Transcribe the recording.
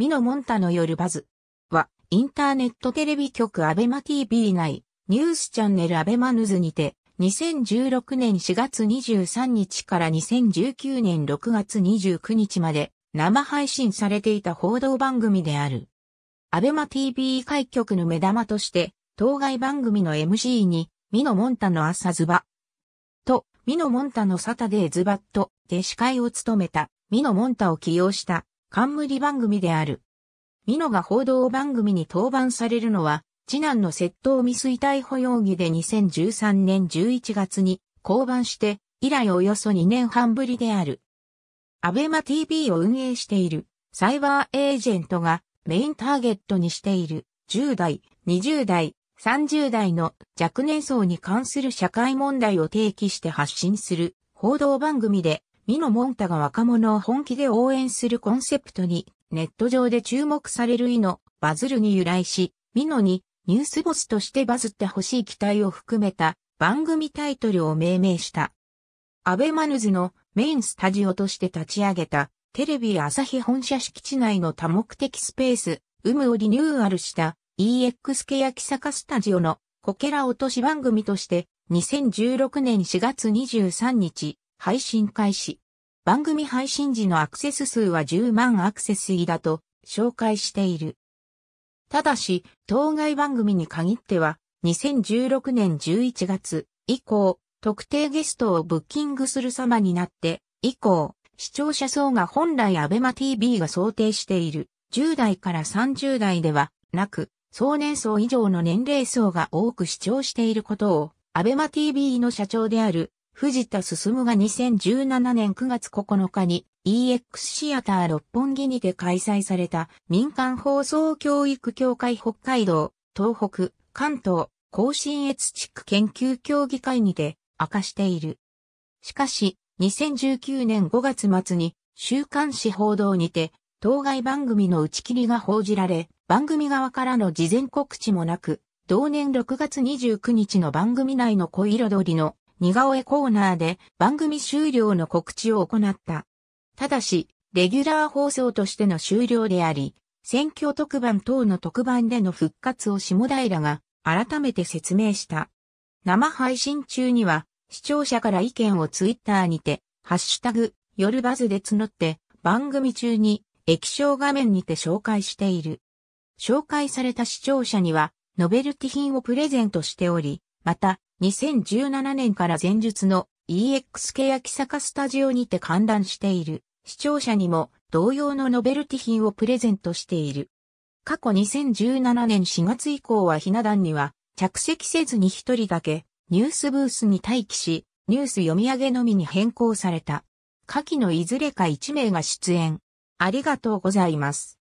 ミノ・モンタの夜バズは、インターネットテレビ局アベマ TV 内、ニュースチャンネルアベマヌズにて、2016年4月23日から2019年6月29日まで生配信されていた報道番組である。アベマ TV 開局の目玉として、当該番組の MC に、ミノ・モンタの朝ズバ。と、ミノ・モンタのサタデーズバットで司会を務めた、ミノ・モンタを起用した冠番組である。美濃が報道番組に登板されるのは、次男の窃盗未遂逮捕容疑で2013年11月に降板して、以来およそ2年半ぶりである。アベマ TV を運営しているサイバーエージェントがメインターゲットにしている10代、20代、30代の若年層に関する社会問題を提起して発信する報道番組でミノ・モンタが若者を本気で応援するコンセプトに、ネット上で注目されるイのバズるに由来し、ミノにニュースボスとしてバズってほしい期待を含めた番組タイトルを命名した。アベマヌズのメインスタジオとして立ち上げたテレビ朝日本社敷地内の多目的スペース、有無をリニューアルした EX ケ焼キ坂スタジオのこけら落とし番組として2016年4月23日配信開始。番組配信時のアクセス数は10万アクセス位だと紹介している。ただし、当該番組に限っては、2016年11月以降、特定ゲストをブッキングする様になって、以降、視聴者層が本来アベマ TV が想定している10代から30代ではなく、総年層以上の年齢層が多く視聴していることを、アベマ TV の社長である藤田進が2017年9月9日に EX シアター六本木にて開催された民間放送教育協会北海道、東北、関東、甲信越地区研究協議会にて明かしている。しかし、2019年5月末に週刊誌報道にて当該番組の打ち切りが報じられ、番組側からの事前告知もなく、同年6月29日の番組内の小彩りの似顔絵コーナーで番組終了の告知を行った。ただし、レギュラー放送としての終了であり、選挙特番等の特番での復活を下平が改めて説明した。生配信中には、視聴者から意見をツイッターにて、ハッシュタグ、夜バズで募って、番組中に液晶画面にて紹介している。紹介された視聴者には、ノベルティ品をプレゼントしており、また、2017年から前述の e x 系秋坂スタジオにて観覧している視聴者にも同様のノベルティ品をプレゼントしている。過去2017年4月以降はひな壇には着席せずに一人だけニュースブースに待機し、ニュース読み上げのみに変更された。下記のいずれか1名が出演。ありがとうございます。